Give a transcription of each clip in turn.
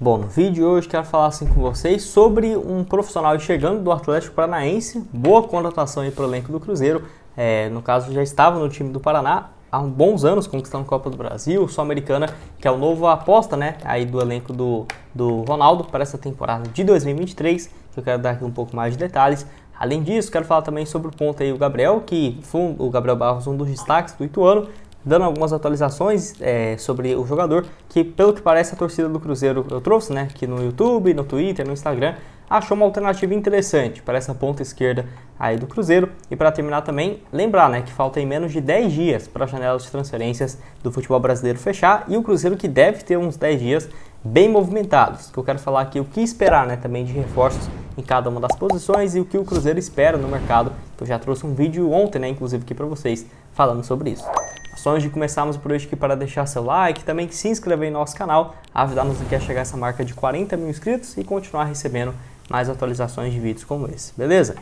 Bom, no vídeo de hoje quero falar assim com vocês sobre um profissional chegando do Atlético Paranaense, boa contratação aí para o elenco do Cruzeiro, é, no caso já estava no time do Paraná há bons anos conquistando Copa do Brasil, Sul-Americana, que é o novo aposta, né, aí do elenco do, do Ronaldo para essa temporada de 2023, que eu quero dar aqui um pouco mais de detalhes. Além disso, quero falar também sobre o ponto aí, o Gabriel, que foi um, o Gabriel Barros, um dos destaques do Ituano, dando algumas atualizações é, sobre o jogador, que pelo que parece a torcida do Cruzeiro eu trouxe, né? Que no YouTube, no Twitter, no Instagram, achou uma alternativa interessante para essa ponta esquerda aí do Cruzeiro. E para terminar também, lembrar né, que faltam menos de 10 dias para a janela de transferências do futebol brasileiro fechar e o Cruzeiro que deve ter uns 10 dias bem movimentados. Que eu quero falar aqui é o que esperar né, também de reforços em cada uma das posições e o que o Cruzeiro espera no mercado. Eu já trouxe um vídeo ontem, né, inclusive aqui para vocês, falando sobre isso. Só antes de começarmos por hoje aqui para deixar seu like, também se inscrever em nosso canal, ajudar-nos aqui a chegar a essa marca de 40 mil inscritos e continuar recebendo mais atualizações de vídeos como esse, beleza?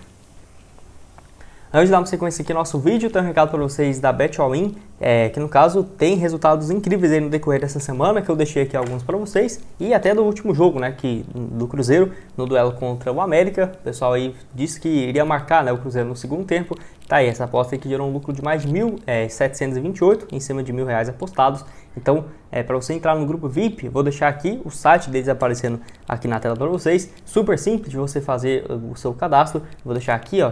Antes de darmos sequência aqui nosso vídeo, tem um recado para vocês da Bet All In, é, que no caso tem resultados incríveis aí no decorrer dessa semana, que eu deixei aqui alguns para vocês, e até do último jogo, né, que, do Cruzeiro, no duelo contra o América, o pessoal aí disse que iria marcar né, o Cruzeiro no segundo tempo, tá aí, essa aposta aí que gerou um lucro de mais de 1.728, é, em cima de mil reais apostados, então, é, para você entrar no grupo VIP, vou deixar aqui o site deles aparecendo aqui na tela para vocês. Super simples de você fazer o seu cadastro. Vou deixar aqui, ó,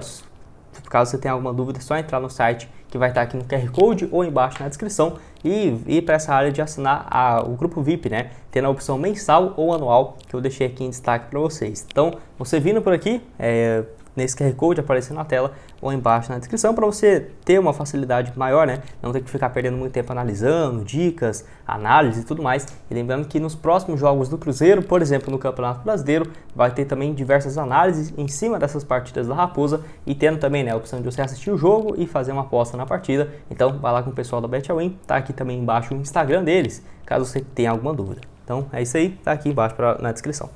Caso você tenha alguma dúvida, é só entrar no site que vai estar aqui no QR Code ou embaixo na descrição e ir para essa área de assinar a, o grupo VIP, né? Tendo a opção mensal ou anual que eu deixei aqui em destaque para vocês. Então, você vindo por aqui, é, nesse QR Code aparecendo na tela ou embaixo na descrição para você ter uma facilidade maior, né? Não ter que ficar perdendo muito tempo analisando, dicas, análise e tudo mais. E lembrando que nos próximos jogos do Cruzeiro, por exemplo, no Campeonato Brasileiro, vai ter também diversas análises em cima dessas partidas da Raposa e tendo também né, a opção de você assistir o jogo e fazer uma aposta na partida. Então vai lá com o pessoal da BetAwin, tá aqui também embaixo o Instagram deles, caso você tenha alguma dúvida. Então é isso aí, tá aqui embaixo pra, na descrição.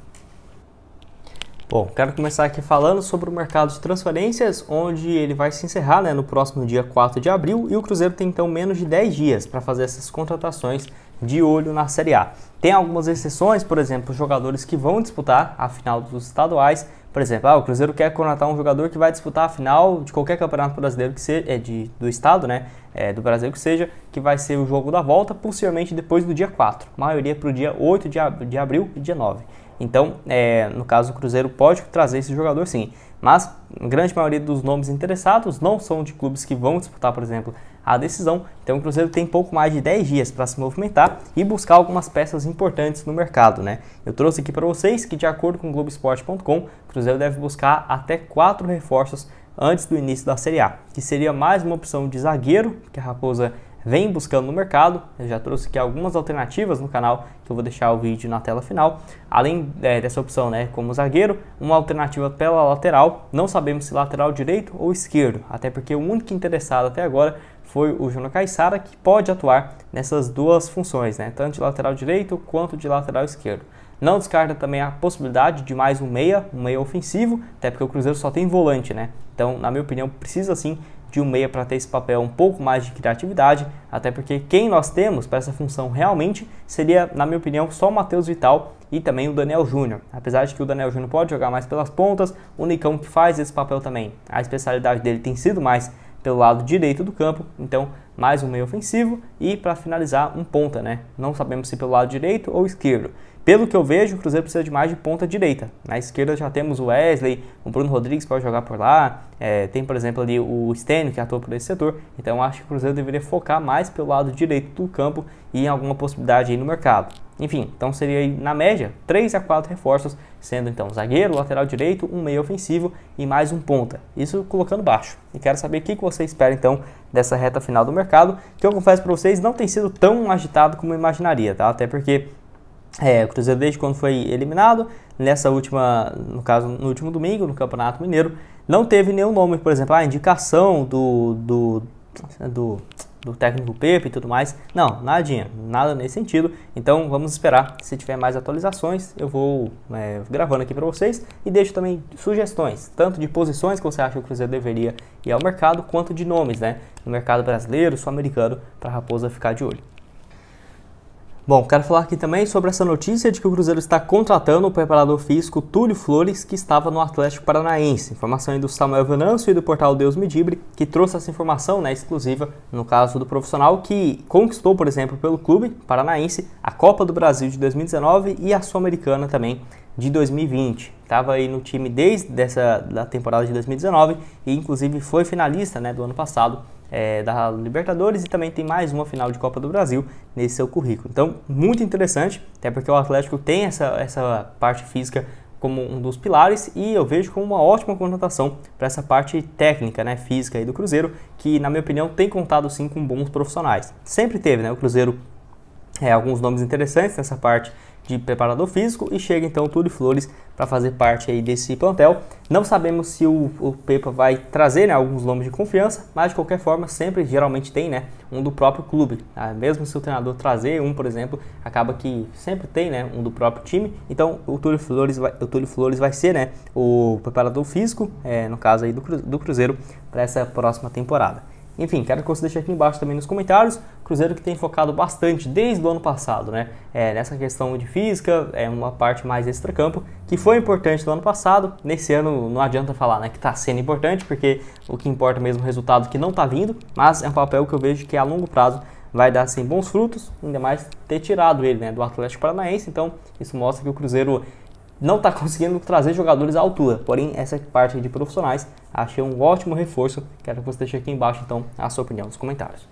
Bom, quero começar aqui falando sobre o mercado de transferências, onde ele vai se encerrar né, no próximo dia 4 de abril e o Cruzeiro tem então menos de 10 dias para fazer essas contratações de olho na Série A. Tem algumas exceções, por exemplo, jogadores que vão disputar a final dos estaduais, por exemplo, ah, o Cruzeiro quer contratar um jogador que vai disputar a final de qualquer campeonato brasileiro que seja, é, de, do estado, né? É, do Brasil que seja, que vai ser o jogo da volta, possivelmente depois do dia 4. maioria é para o dia 8 de, ab de abril e dia 9. Então, é, no caso, o Cruzeiro pode trazer esse jogador sim. Mas a grande maioria dos nomes interessados não são de clubes que vão disputar, por exemplo, a decisão. Então o Cruzeiro tem pouco mais de 10 dias para se movimentar e buscar algumas peças importantes no mercado, né? Eu trouxe aqui para vocês que de acordo com Globoesporte.com, o Cruzeiro deve buscar até quatro reforços antes do início da Série A, que seria mais uma opção de zagueiro, que a Raposa vem buscando no mercado. Eu já trouxe aqui algumas alternativas no canal, que eu vou deixar o vídeo na tela final. Além é, dessa opção, né, como zagueiro, uma alternativa pela lateral. Não sabemos se lateral direito ou esquerdo, até porque o único interessado até agora foi o Júnior Caixara que pode atuar nessas duas funções, né? tanto de lateral direito quanto de lateral esquerdo. Não descarta também a possibilidade de mais um meia, um meia ofensivo, até porque o Cruzeiro só tem volante, né? Então, na minha opinião, precisa sim de um meia para ter esse papel um pouco mais de criatividade, até porque quem nós temos para essa função realmente seria, na minha opinião, só o Matheus Vital e também o Daniel Júnior. Apesar de que o Daniel Júnior pode jogar mais pelas pontas, o Nicão que faz esse papel também. A especialidade dele tem sido mais pelo lado direito do campo, então mais um meio ofensivo e para finalizar um ponta, né? Não sabemos se pelo lado direito ou esquerdo. Pelo que eu vejo, o Cruzeiro precisa de mais de ponta direita. Na esquerda já temos o Wesley, o Bruno Rodrigues pode jogar por lá, é, tem por exemplo ali o Stênio que atua por esse setor. Então acho que o Cruzeiro deveria focar mais pelo lado direito do campo e em alguma possibilidade aí no mercado. Enfim, então seria na média 3 a 4 reforços, sendo então zagueiro, lateral direito, um meio ofensivo e mais um ponta. Isso colocando baixo. E quero saber o que você espera então dessa reta final do mercado, que eu confesso para vocês não tem sido tão agitado como eu imaginaria, tá? Até porque é, o Cruzeiro desde quando foi eliminado, nessa última, no caso, no último domingo, no Campeonato Mineiro, não teve nenhum nome, por exemplo, a ah, indicação do, do, do, do técnico Pepe e tudo mais. Não, nadinha, nada nesse sentido. Então vamos esperar. Se tiver mais atualizações, eu vou é, gravando aqui para vocês e deixo também sugestões, tanto de posições que você acha que o Cruzeiro deveria ir ao mercado, quanto de nomes, né? No mercado brasileiro, sul-americano, para a Raposa ficar de olho. Bom, quero falar aqui também sobre essa notícia de que o Cruzeiro está contratando o preparador físico Túlio Flores, que estava no Atlético Paranaense. Informação aí do Samuel Venâncio e do portal Deus Medibre, que trouxe essa informação né, exclusiva no caso do profissional que conquistou, por exemplo, pelo clube paranaense a Copa do Brasil de 2019 e a Sul-Americana também de 2020. Estava aí no time desde essa da temporada de 2019 e inclusive foi finalista né, do ano passado é, da Libertadores e também tem mais uma final de Copa do Brasil nesse seu currículo. Então, muito interessante, até porque o Atlético tem essa, essa parte física como um dos pilares e eu vejo como uma ótima contratação para essa parte técnica, né, física aí do Cruzeiro, que na minha opinião tem contado sim com bons profissionais. Sempre teve, né, o Cruzeiro é, alguns nomes interessantes nessa parte de preparador físico e chega então o Túlio Flores para fazer parte aí desse plantel. Não sabemos se o, o Pepa vai trazer né, alguns nomes de confiança, mas de qualquer forma sempre geralmente tem né, um do próprio clube. Tá? Mesmo se o treinador trazer um, por exemplo, acaba que sempre tem né, um do próprio time. Então o Túlio Flores vai, o Túlio Flores vai ser né, o preparador físico, é, no caso aí do, do Cruzeiro, para essa próxima temporada. Enfim, quero que você deixe aqui embaixo também nos comentários. Cruzeiro que tem focado bastante desde o ano passado, né? É, nessa questão de física, é uma parte mais extracampo, que foi importante no ano passado. Nesse ano não adianta falar né, que está sendo importante, porque o que importa mesmo é o resultado que não está vindo, mas é um papel que eu vejo que a longo prazo vai dar sim bons frutos, ainda mais ter tirado ele né, do Atlético Paranaense. Então, isso mostra que o Cruzeiro não está conseguindo trazer jogadores à altura. Porém, essa parte de profissionais achei um ótimo reforço. Quero que você deixe aqui embaixo então a sua opinião nos comentários.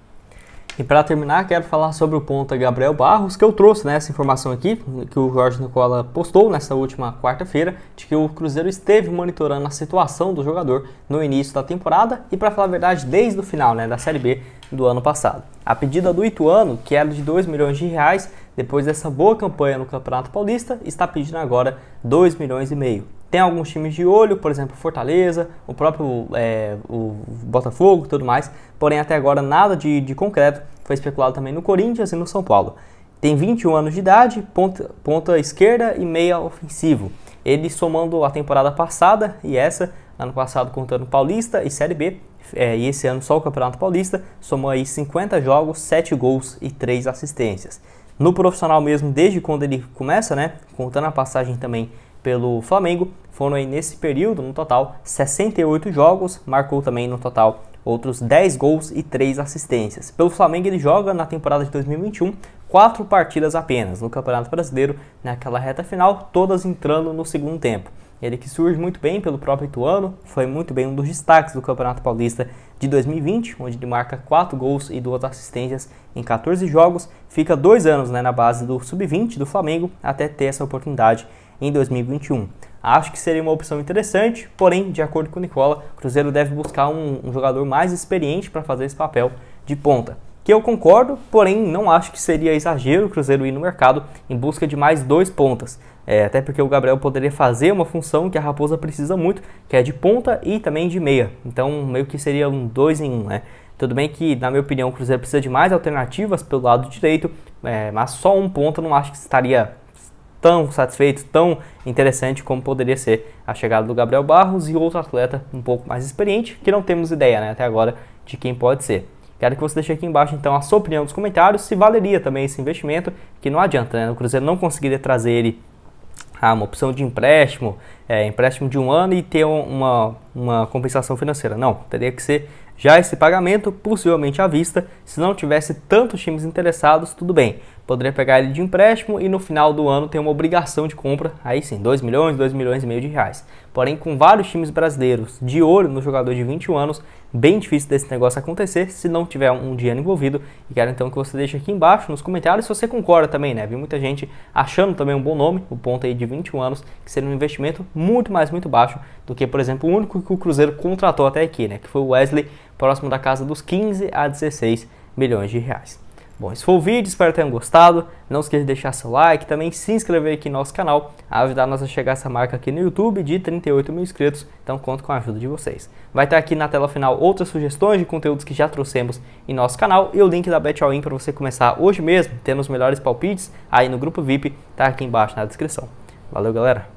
E para terminar, quero falar sobre o ponta Gabriel Barros, que eu trouxe né, essa informação aqui, que o Jorge Nicola postou nessa última quarta-feira, de que o Cruzeiro esteve monitorando a situação do jogador no início da temporada e, para falar a verdade, desde o final né, da Série B do ano passado. A pedida do Ituano, que era de 2 milhões de reais, depois dessa boa campanha no Campeonato Paulista, está pedindo agora 2 milhões e meio. Tem alguns times de olho, por exemplo, Fortaleza, o próprio é, o Botafogo e tudo mais, porém até agora nada de, de concreto. Foi especulado também no Corinthians e no São Paulo. Tem 21 anos de idade, ponta, ponta esquerda e meia ofensivo. Ele somando a temporada passada e essa, ano passado contando Paulista e Série B, é, e esse ano só o Campeonato Paulista, somou aí 50 jogos, 7 gols e 3 assistências. No profissional mesmo, desde quando ele começa, né, contando a passagem também pelo Flamengo. Foram aí nesse período, no total, 68 jogos, marcou também no total outros 10 gols e 3 assistências. Pelo Flamengo, ele joga na temporada de 2021 quatro partidas apenas no Campeonato Brasileiro, naquela reta final, todas entrando no segundo tempo. Ele que surge muito bem pelo próprio Ituano, foi muito bem um dos destaques do Campeonato Paulista de 2020, onde ele marca 4 gols e 2 assistências em 14 jogos, fica dois anos né, na base do Sub-20 do Flamengo até ter essa oportunidade em 2021. Acho que seria uma opção interessante, porém, de acordo com o Nicola, o Cruzeiro deve buscar um, um jogador mais experiente para fazer esse papel de ponta. Que eu concordo, porém não acho que seria exagero o Cruzeiro ir no mercado em busca de mais dois pontas. É, até porque o Gabriel poderia fazer uma função que a Raposa precisa muito, que é de ponta e também de meia. Então, meio que seria um dois em um, né? Tudo bem que, na minha opinião, o Cruzeiro precisa de mais alternativas pelo lado direito, é, mas só um ponto não acho que estaria tão satisfeito, tão interessante como poderia ser a chegada do Gabriel Barros e outro atleta um pouco mais experiente, que não temos ideia né, até agora de quem pode ser. Quero que você deixe aqui embaixo então a sua opinião nos comentários, se valeria também esse investimento, que não adianta, né? O Cruzeiro não conseguiria trazer ele a uma opção de empréstimo, é, empréstimo de um ano e ter uma, uma compensação financeira. Não, teria que ser já esse pagamento, possivelmente à vista. Se não tivesse tantos times interessados, tudo bem poderia pegar ele de empréstimo e no final do ano ter uma obrigação de compra, aí sim, 2 milhões, 2 milhões e meio de reais. Porém, com vários times brasileiros de olho no jogador de 21 anos, bem difícil desse negócio acontecer se não tiver um dinheiro envolvido. E quero então que você deixe aqui embaixo nos comentários se você concorda também, né? Vi muita gente achando também um bom nome, o ponto aí de 21 anos, que seria um investimento muito mais, muito baixo do que, por exemplo, o único que o Cruzeiro contratou até aqui, né? Que foi o Wesley, próximo da casa dos 15 a 16 milhões de reais. Bom, esse foi o vídeo, espero que tenham gostado. Não esqueça de deixar seu like, também se inscrever aqui no nosso canal, ajudar nós a chegar essa marca aqui no YouTube de 38 mil inscritos, então conto com a ajuda de vocês. Vai estar aqui na tela final outras sugestões de conteúdos que já trouxemos em nosso canal e o link da Bet All In para você começar hoje mesmo, tendo os melhores palpites aí no grupo VIP, tá aqui embaixo na descrição. Valeu, galera!